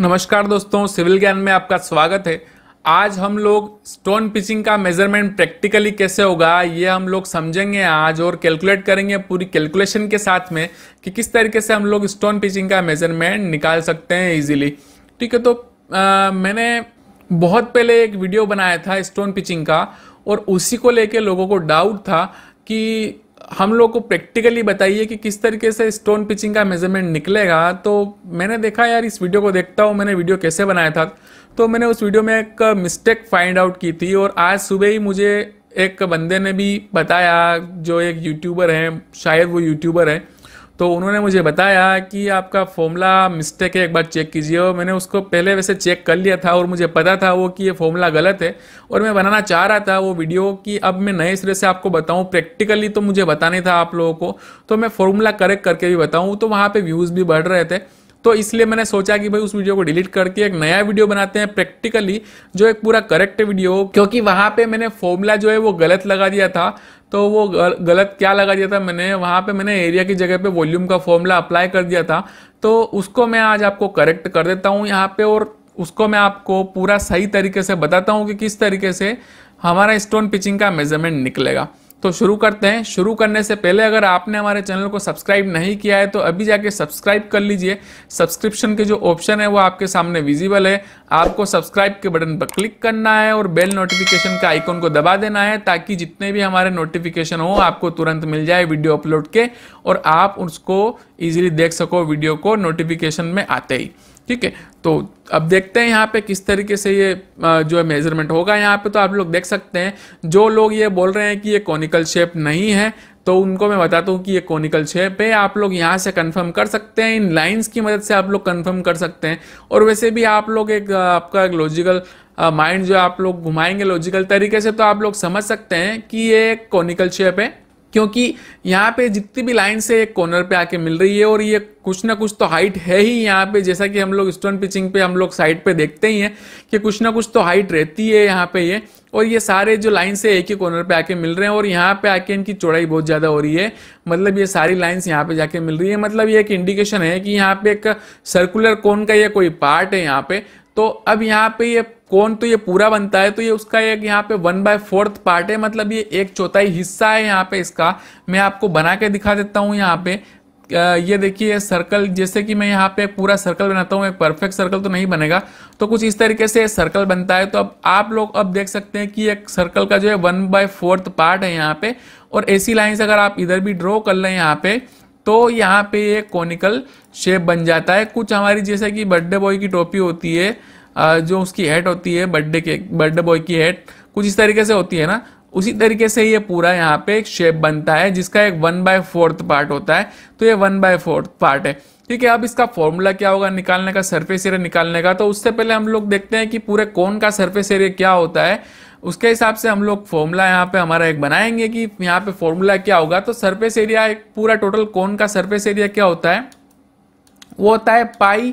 नमस्कार दोस्तों सिविल ज्ञान में आपका स्वागत है आज हम लोग स्टोन पिचिंग का मेजरमेंट प्रैक्टिकली कैसे होगा ये हम लोग समझेंगे आज और कैलकुलेट करेंगे पूरी कैलकुलेशन के साथ में कि किस तरीके से हम लोग स्टोन पिचिंग का मेजरमेंट निकाल सकते हैं इजीली ठीक है तो आ, मैंने बहुत पहले एक वीडियो बनाया था स्टोन पिचिंग का और उसी को लेके लोगों को डाउट था कि हम लोग को प्रैक्टिकली बताइए कि किस तरीके से स्टोन पिचिंग का मेजरमेंट निकलेगा तो मैंने देखा यार इस वीडियो को देखता हूँ मैंने वीडियो कैसे बनाया था तो मैंने उस वीडियो में एक मिस्टेक फाइंड आउट की थी और आज सुबह ही मुझे एक बंदे ने भी बताया जो एक यूट्यूबर हैं शायद वो यूट्यूबर हैं तो उन्होंने मुझे बताया कि आपका फॉर्मूला मिस्टेक है एक बार चेक कीजिए और मैंने उसको पहले वैसे चेक कर लिया था और मुझे पता था वो कि ये फॉर्मूला गलत है और मैं बनाना चाह रहा था वो वीडियो कि अब मैं नए सिरे से आपको बताऊं प्रैक्टिकली तो मुझे बताने था आप लोगों को तो मैं फॉर्मूला करेक्ट करके भी बताऊँ तो वहाँ पर व्यूज़ भी बढ़ रहे थे तो इसलिए मैंने सोचा कि भाई उस वीडियो को डिलीट करके एक नया वीडियो बनाते हैं प्रैक्टिकली जो एक पूरा करेक्ट वीडियो हो क्योंकि वहाँ पे मैंने फॉर्मूला जो है वो गलत लगा दिया था तो वो गलत क्या लगा दिया था मैंने वहाँ पे मैंने एरिया की जगह पे वॉल्यूम का फॉर्मूला अप्लाई कर दिया था तो उसको मैं आज आपको करेक्ट कर देता हूँ यहाँ पे और उसको मैं आपको पूरा सही तरीके से बताता हूँ कि किस तरीके से हमारा स्टोन पिचिंग का मेजरमेंट निकलेगा तो शुरू करते हैं शुरू करने से पहले अगर आपने हमारे चैनल को सब्सक्राइब नहीं किया है तो अभी जाके सब्सक्राइब कर लीजिए सब्सक्रिप्शन के जो ऑप्शन है वो आपके सामने विजिबल है आपको सब्सक्राइब के बटन पर क्लिक करना है और बेल नोटिफिकेशन का आइकॉन को दबा देना है ताकि जितने भी हमारे नोटिफिकेशन हो आपको तुरंत मिल जाए वीडियो अपलोड के और आप उसको ईजिली देख सको वीडियो को नोटिफिकेशन में आते ही ठीक है तो अब देखते हैं यहाँ पे किस तरीके से ये जो है मेजरमेंट होगा यहाँ पे तो आप लोग देख सकते हैं जो लोग ये बोल रहे हैं कि ये कॉनिकल शेप नहीं है तो उनको मैं बताता हूँ कि ये कॉनिकल शेप है आप लोग यहाँ से कंफर्म कर सकते हैं इन लाइंस की मदद से आप लोग कंफर्म कर सकते हैं और वैसे भी आप लोग एक आपका एक लॉजिकल माइंड जो आप लोग घुमाएंगे लॉजिकल तरीके से तो आप लोग समझ सकते हैं कि ये कॉनिकल शेप है क्योंकि यहाँ पे जितनी भी लाइन से एक कॉर्नर पे आके मिल रही है और ये कुछ ना कुछ तो हाइट है ही यहाँ पे जैसा कि हम लोग स्टोन पिचिंग पे हम लोग साइड पे देखते ही हैं कि कुछ ना कुछ तो हाइट रहती है यहाँ पे ये और ये सारे जो लाइन से एक ही कॉर्नर पे आके मिल रहे हैं और यहाँ पे आके इनकी चौड़ाई बहुत ज़्यादा हो रही है मतलब ये सारी लाइन्स यहाँ पर जाके मिल रही है मतलब ये एक इंडिकेशन है कि यहाँ पे एक सर्कुलर कोन का यह कोई पार्ट है यहाँ पर तो अब यहाँ पे ये कौन तो ये पूरा बनता है तो ये उसका एक यहाँ पे वन बाय फोर्थ पार्ट है मतलब ये एक चौथाई हिस्सा है यहाँ पे इसका मैं आपको बना के दिखा देता हूँ यहाँ पे ये देखिए सर्कल जैसे कि मैं यहाँ पे पूरा सर्कल बनाता हूँ एक परफेक्ट सर्कल तो नहीं बनेगा तो कुछ इस तरीके से सर्कल बनता है तो अब आप लोग अब देख सकते हैं कि एक सर्कल का जो है वन बाय फोर्थ पार्ट है यहाँ पे और ऐसी लाइन्स अगर आप इधर भी ड्रॉ कर लें यहाँ पे तो यहाँ पे ये कॉनिकल शेप बन जाता है कुछ हमारी जैसे कि बर्थडे बॉय की टोपी होती है जो उसकी हेड होती है बर्थडे के बर्थडे बॉय की हेड कुछ इस तरीके से होती है ना उसी तरीके से ये पूरा यहाँ पे एक शेप बनता है जिसका एक वन बाय फोर्थ पार्ट होता है तो ये वन बाय फोर्थ पार्ट है ठीक है अब इसका फॉर्मूला क्या होगा निकालने का सरफेस एरिया निकालने का तो उससे पहले हम लोग देखते हैं कि पूरे कौन का सरफेस एरिया क्या होता है उसके हिसाब से हम लोग फॉर्मूला यहाँ पे हमारा एक बनाएंगे कि यहाँ पे फॉर्मूला क्या होगा तो सरफेस एरिया एक पूरा टोटल कौन का सरफेस एरिया क्या होता है वो होता है pi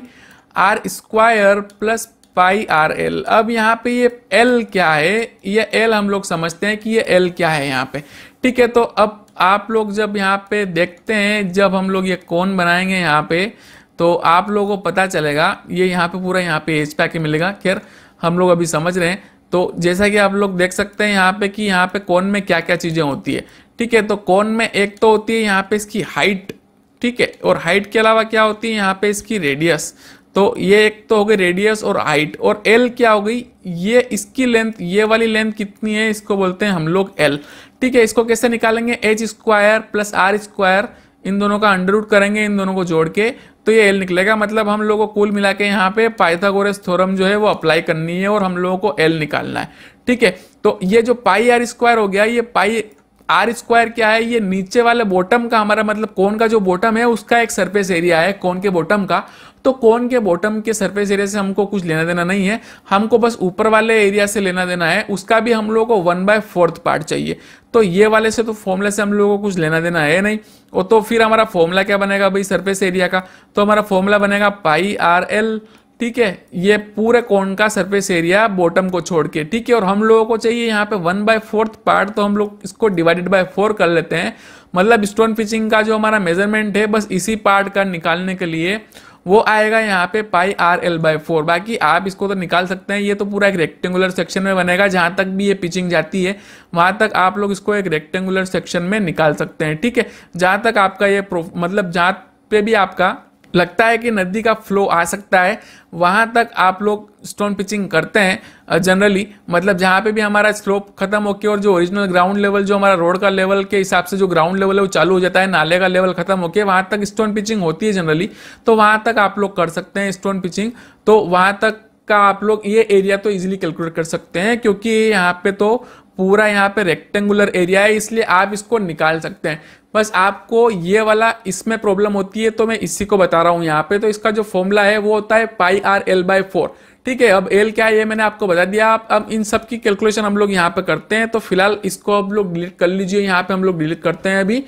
R square plus pi R L अब यहाँ पे ये एल क्या है ये एल हम लोग समझते हैं कि ये एल क्या है यहाँ पे ठीक है तो अब आप लोग जब यहाँ पे देखते हैं जब हम लोग ये कौन बनाएंगे यहाँ पे तो आप लोगों को पता चलेगा ये यहाँ पे पूरा यहाँ पे एज पैक मिलेगा खैर हम लोग अभी समझ रहे हैं तो जैसा कि आप लोग देख सकते हैं यहाँ पे कि यहाँ पे कौन में क्या क्या चीज़ें होती है ठीक है तो कौन में एक तो होती है यहाँ पे इसकी हाइट ठीक है और हाइट के अलावा क्या होती है यहाँ पे इसकी रेडियस तो ये एक तो हो गई रेडियस और हाइट और एल क्या हो गई ये इसकी लेंथ ये वाली लेंथ कितनी है इसको बोलते हैं हम लोग एल ठीक है इसको कैसे निकालेंगे H square plus R square इन दोनों का अंडर रूट करेंगे इन दोनों को जोड़ के तो ये एल निकलेगा मतलब हम लोगों को कुल मिला के यहाँ पे पाइथागोरस थ्योरम जो है वो अप्लाई करनी है और हम लोगों को एल निकालना है ठीक है तो ये जो पाई आर स्क्वायर हो गया ये पाई आर स्क्वायर क्या है ये नीचे वाले बॉटम का हमारा मतलब कोन का जो बॉटम है उसका एक सरफेस एरिया है कोन के बॉटम का तो कोन के बॉटम के सरफेस एरिया से हमको कुछ लेना देना नहीं है हमको बस ऊपर वाले एरिया से लेना देना है उसका भी हम लोगों को वन बाय फोर्थ पार्ट चाहिए तो ये वाले से तो फॉर्मूला से हम लोगों को कुछ लेना देना है नहीं और तो फिर हमारा फॉर्मूला क्या बनेगा भाई सरफेस एरिया का तो हमारा फॉर्मूला बनेगा पाई आर एल ठीक है ये पूरे कोन का सरफेस एरिया बॉटम को छोड़ के ठीक है और हम लोगों को चाहिए यहाँ पे वन बाय फोर्थ पार्ट तो हम लोग इसको डिवाइडेड बाय फोर कर लेते हैं मतलब स्टोन फिचिंग का जो हमारा मेजरमेंट है बस इसी पार्ट का निकालने के लिए वो आएगा यहाँ पे pi R L by four बाकी आप इसको तो निकाल सकते हैं ये तो पूरा एक रेक्टेंगुलर सेक्शन में बनेगा जहाँ तक भी ये पिचिंग जाती है वहाँ तक आप लोग इसको एक रेक्टेंगुलर सेक्शन में निकाल सकते हैं ठीक है जहाँ तक आपका ये मतलब जहाँ पे भी आपका लगता है कि नदी का फ्लो आ सकता है वहाँ तक आप लोग स्टोन पिचिंग करते हैं जनरली मतलब जहाँ पे भी हमारा स्लोप खत्म होके और जो ओरिजिनल ग्राउंड लेवल जो हमारा रोड का लेवल के हिसाब से जो ग्राउंड लेवल है वो चालू हो जाता है नाले का लेवल खत्म होके वहाँ तक स्टोन पिचिंग होती है जनरली तो वहाँ तक आप लोग कर सकते हैं स्टोन पिचिंग तो वहाँ तक का आप लोग ये एरिया तो इजीली कैलकुलेट कर सकते हैं क्योंकि यहाँ पे तो पूरा यहाँ पे रेक्टेंगुलर एरिया है इसलिए आप इसको निकाल सकते हैं बस आपको ये वाला इसमें प्रॉब्लम होती है तो मैं इसी को बता रहा हूँ यहाँ पे तो इसका जो फॉर्मूला है वो होता है pi R L by four ठीक है अब एल क्या है ये मैंने आपको बता दिया आप अब इन सब की कैलकुलेशन हम लोग यहाँ पे करते हैं तो फिलहाल इसको आप लोग डिलीट कर लीजिए यहाँ पे हम लोग डिलीट करते हैं अभी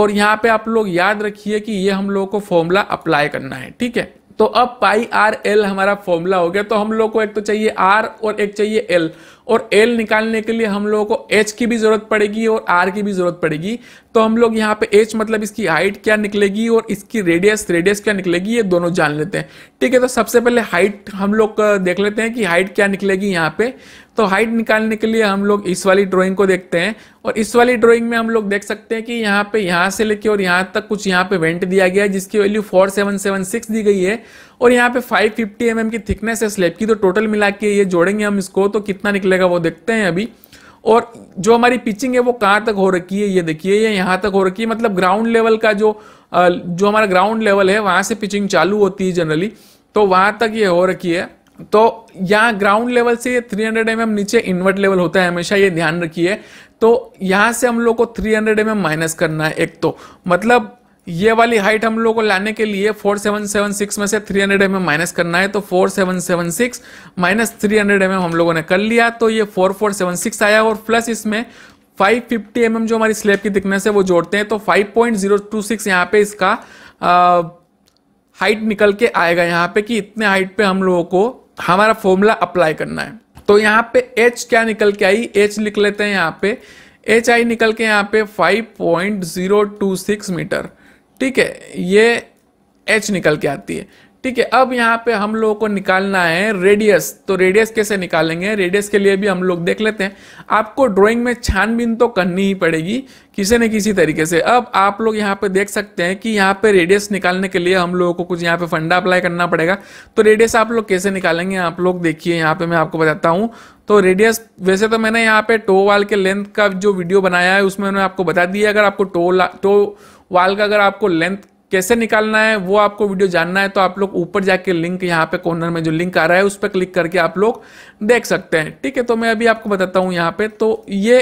और यहाँ पे आप लोग याद रखिए कि ये हम लोगों को फॉर्मूला अप्लाई करना है ठीक है तो अब पाई आर एल हमारा फॉर्मूला हो गया तो हम लोग को एक तो चाहिए आर और एक चाहिए एल और एल निकालने के लिए हम लोगों को एच की भी जरूरत पड़ेगी और आर की भी जरूरत पड़ेगी तो हम लोग यहाँ पे एच मतलब इसकी हाइट क्या निकलेगी और इसकी रेडियस रेडियस क्या निकलेगी ये दोनों जान लेते हैं ठीक है तो सबसे पहले हाइट हम लोग देख लेते हैं कि हाइट क्या निकलेगी यहाँ पे तो हाइट निकालने के लिए हम लोग इस वाली ड्राइंग को देखते हैं और इस वाली ड्राइंग में हम लोग देख सकते हैं कि यहाँ पे यहाँ से लेके और यहाँ तक कुछ यहाँ पे वेंट दिया गया है जिसकी वैल्यू 4776 दी गई है और यहाँ पे 550 फिफ्टी mm की थिकनेस है स्लेब की तो टोटल मिला के ये जोड़ेंगे हम इसको तो कितना निकलेगा वो देखते हैं अभी और जो हमारी पिचिंग है वो कहाँ तक हो रखी है ये देखिए ये यहाँ तक हो रखी है मतलब ग्राउंड लेवल का जो जो हमारा ग्राउंड लेवल है वहाँ से पिचिंग चालू होती है जनरली तो वहाँ तक ये हो रखी है तो यहाँ ग्राउंड लेवल से ये 300 हंड्रेड mm नीचे इन्वर्ट लेवल होता है हमेशा ये ध्यान रखिए तो यहाँ से हम लोग को 300 हंड्रेड mm माइनस करना है एक तो मतलब ये वाली हाइट हम लोगों को लाने के लिए 4776 में से 300 हंड्रेड mm माइनस करना है तो 4776 माइनस 300 हंड्रेड mm हम लोगों ने कर लिया तो ये 4476 आया और प्लस इसमें 550 फिफ्टी mm जो हमारी स्लेब की थिकनेस है वो जोड़ते हैं तो 5.026 पॉइंट यहाँ पे इसका हाइट निकल के आएगा यहाँ पे कि इतने हाइट पे हम लोगों को हमारा फॉर्मूला अप्लाई करना है तो यहाँ पे एच क्या निकल के आई एच लिख लेते हैं यहाँ पे एच आई निकल के यहाँ पे 5.026 मीटर ठीक है ये एच निकल के आती है ठीक है अब यहाँ पे हम लोगों को निकालना है रेडियस तो रेडियस कैसे निकालेंगे रेडियस के लिए भी हम लोग देख लेते हैं आपको ड्राइंग में छानबीन तो करनी ही पड़ेगी किसी न किसी तरीके से अब आप लोग यहाँ पे देख सकते हैं कि यहाँ पे रेडियस निकालने के लिए हम लोगों को कुछ यहाँ पे फंडा अप्लाई करना पड़ेगा तो रेडियस आप लोग कैसे निकालेंगे आप लोग देखिए यहाँ पे मैं आपको बताता हूँ तो रेडियस वैसे तो मैंने यहाँ पे टो वाल के लेंथ का जो वीडियो बनाया है उसमें मैंने आपको बता दिया अगर आपको टो टो वाल का अगर आपको लेंथ कैसे निकालना है वो आपको वीडियो जानना है तो आप लोग ऊपर जाके लिंक यहाँ पे कॉर्नर में जो लिंक आ रहा है उस पर क्लिक करके आप लोग देख सकते हैं ठीक है तो मैं अभी आपको बताता हूँ यहाँ पे तो ये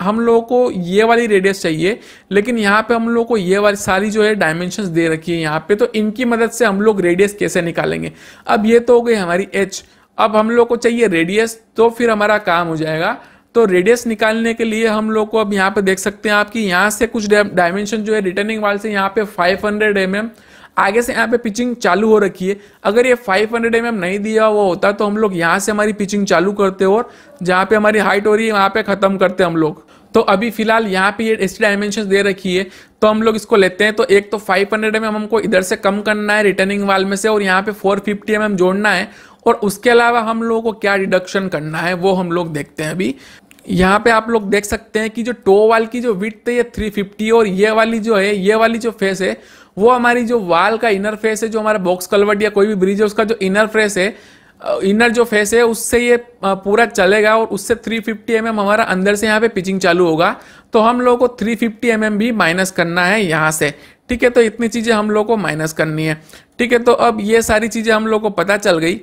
हम लोगों को ये वाली रेडियस चाहिए लेकिन यहाँ पे हम लोग को ये वाली सारी जो है डायमेंशंस दे रखी है यहाँ पे तो इनकी मदद से हम लोग रेडियस कैसे निकालेंगे अब ये तो हो गई हमारी एच अब हम लोग को चाहिए रेडियस तो फिर हमारा काम हो जाएगा तो रेडियस निकालने के लिए हम लोग को अब यहाँ पे देख सकते हैं आपकी यहाँ से कुछ डायमेंशन जो है रिटर्निंग वाल से यहाँ पे 500 हंड्रेड mm, आगे से यहाँ पे पिचिंग चालू हो रखी है अगर ये 500 हंड्रेड mm नहीं दिया हुआ होता तो हम लोग यहाँ से हमारी पिचिंग चालू करते और जहाँ पे हमारी हाइट हो रही है वहाँ पे ख़त्म करते हम लोग तो अभी फिलहाल यहाँ पे ये एस डायमेंशन दे रखी है तो हम लोग इसको लेते हैं तो एक तो 500 हंड्रेड mm हमको इधर से कम करना है रिटर्निंग वाल में से और यहाँ पे 450 फिफ्टी mm जोड़ना है और उसके अलावा हम लोगों को क्या रिडक्शन करना है वो हम लोग देखते हैं अभी यहाँ पे आप लोग देख सकते हैं कि जो टो वाल की जो विथ है ये 350 और ये वाली जो है ये वाली जो फेस है वो हमारी जो वाल का इनर फेस है जो हमारा बॉक्स कलवर्ट या कोई भी ब्रिज है उसका जो इनर फेस है इनर जो फेस है उससे ये पूरा चलेगा और उससे 350 फिफ्टी mm हमारा अंदर से यहाँ पे पिचिंग चालू होगा तो हम लोगों को 350 फिफ्टी mm भी माइनस करना है यहाँ से ठीक है तो इतनी चीज़ें हम लोग को माइनस करनी है ठीक है तो अब ये सारी चीज़ें हम लोग को पता चल गई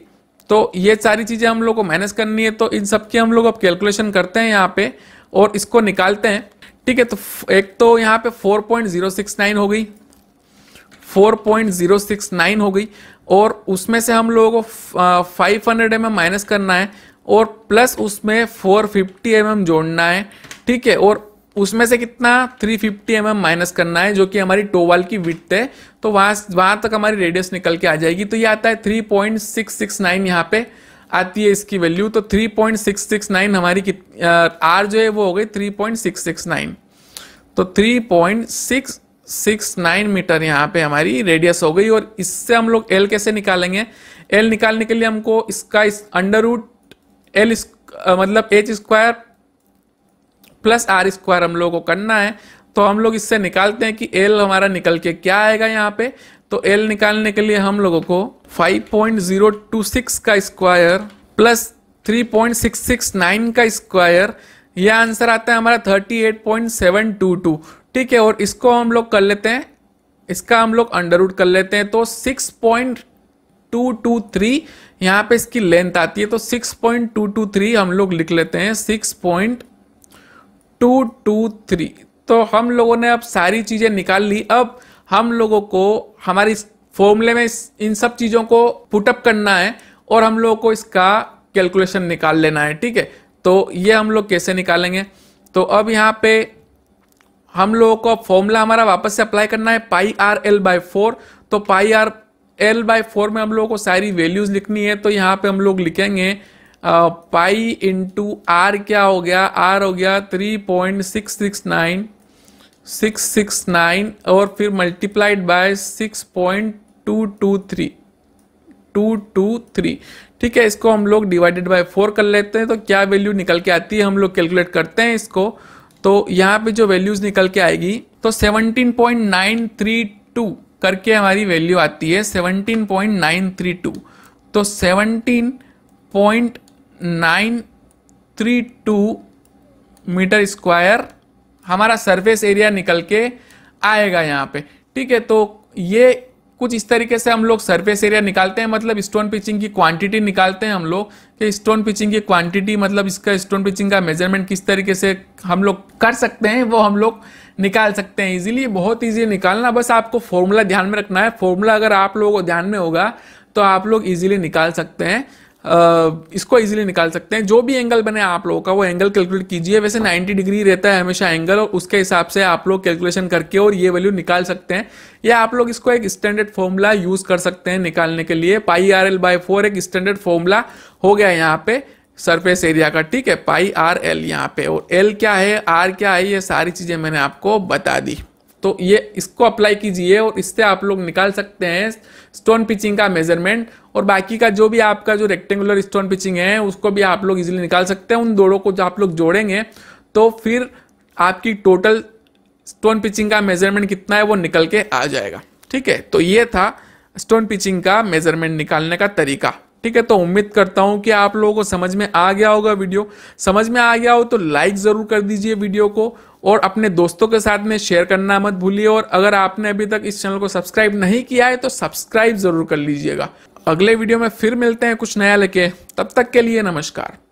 तो ये सारी चीज़ें हम लोग को मैनेज करनी है तो इन सब की हम लोग अब कैलकुलेशन करते हैं यहाँ पे और इसको निकालते हैं ठीक है तो एक तो यहाँ पे 4.069 हो गई 4.069 हो गई और उसमें से हम लोगों को फाइव हंड्रेड एम माइनस करना है और प्लस उसमें 450 फिफ्टी mm जोड़ना है ठीक है और उसमें से कितना 350 फिफ्टी mm माइनस करना है जो कि हमारी टोवाल की विथ है तो वहाँ वहाँ तक हमारी रेडियस निकल के आ जाएगी तो ये आता है 3.669 पॉइंट सिक्स यहाँ पे आती है इसकी वैल्यू तो 3.669 हमारी कित आर जो है वो हो गई 3.669 तो 3.669 मीटर यहाँ पे हमारी रेडियस हो गई और इससे हम लोग एल कैसे निकालेंगे एल निकालने के लिए हमको इसका इस अंडर रूट एल मतलब H square plus R square हम लोगों को करना है तो हम लोग इससे निकालते हैं कि एल हमारा निकल के क्या आएगा यहाँ पे तो एल निकालने के लिए हम लोगों को 5.026 का स्क्वायर प्लस 3.669 का स्क्वायर ये आंसर आता है हमारा 38.722 ठीक है और इसको हम लोग कर लेते हैं इसका हम लोग अंडर रूट कर लेते हैं तो 6.223 यहाँ पे इसकी लेंथ आती है तो 6.223 हम लोग लिख लेते हैं पॉइंट टू टू थ्री तो हम लोगों ने अब सारी चीज़ें निकाल ली अब हम लोगों को हमारी फॉर्मूले में इन सब चीज़ों को पुटअप करना है और हम लोगों को इसका कैलकुलेशन निकाल लेना है ठीक है तो ये हम लोग कैसे निकालेंगे तो अब यहाँ पे हम लोगों को फॉर्मूला हमारा वापस से अप्लाई करना है pi R L by four तो pi R L by four में हम लोगों को सारी वैल्यूज लिखनी है तो यहाँ पे हम लोग लिखेंगे पाई इंटू आर क्या हो गया आर हो गया three point six six nine six six nine और फिर multiplied by six point two two three two two three ठीक है इसको हम लोग डिवाइडेड बाय फोर कर लेते हैं तो क्या वैल्यू निकल के आती है हम लोग कैलकुलेट करते हैं इसको तो यहाँ पे जो वैल्यूज़ निकल के आएगी तो seventeen point nine three two करके हमारी वैल्यू आती है seventeen point nine three two तो seventeen point nine three two metre square हमारा सरफेस एरिया निकल के आएगा यहाँ पे ठीक है तो ये कुछ इस तरीके से हम लोग सरफेस एरिया निकालते हैं मतलब स्टोन पिचिंग की क्वांटिटी निकालते हैं हम लोग कि स्टोन पिचिंग की क्वांटिटी मतलब इसका स्टोन पिचिंग का मेजरमेंट किस तरीके से हम लोग कर सकते हैं वो हम लोग निकाल सकते हैं इजीली बहुत इजी निकालना बस आपको फॉर्मूला ध्यान में रखना है फॉर्मूला अगर आप लोगों को ध्यान में होगा तो आप लोग इजीली निकाल सकते हैं इसको इजीली निकाल सकते हैं जो भी एंगल बने आप लोगों का वो एंगल कैलकुलेट कीजिए वैसे 90 डिग्री रहता है हमेशा एंगल और उसके हिसाब से आप लोग कैलकुलेशन करके और ये वैल्यू निकाल सकते हैं या आप लोग इसको एक स्टैंडर्ड फॉर्मूला यूज कर सकते हैं निकालने के लिए pi R L by four एक स्टैंडर्ड फॉर्मूला हो गया यहाँ पे सरफेस एरिया का ठीक है पाई आर एल यहाँ पे और एल क्या है आर क्या है ये सारी चीज़ें मैंने आपको बता दी तो ये इसको अप्लाई कीजिए और इससे आप लोग निकाल सकते हैं स्टोन पिचिंग का मेजरमेंट और बाकी का जो भी आपका जो रेक्टेंगुलर स्टोन पिचिंग है उसको भी आप लोग इजिली निकाल सकते हैं उन दोनों को जो आप लोग जोड़ेंगे तो फिर आपकी टोटल स्टोन पिचिंग का मेजरमेंट कितना है वो निकल के आ जाएगा ठीक है तो ये था स्टोन पिचिंग का मेजरमेंट निकालने का तरीका ठीक है तो उम्मीद करता हूं कि आप लोगों को समझ में आ गया होगा वीडियो समझ में आ गया हो तो लाइक ज़रूर कर दीजिए वीडियो को और अपने दोस्तों के साथ में शेयर करना मत भूलिए और अगर आपने अभी तक इस चैनल को सब्सक्राइब नहीं किया है तो सब्सक्राइब ज़रूर कर लीजिएगा अगले वीडियो में फिर मिलते हैं कुछ नया लेके तब तक के लिए नमस्कार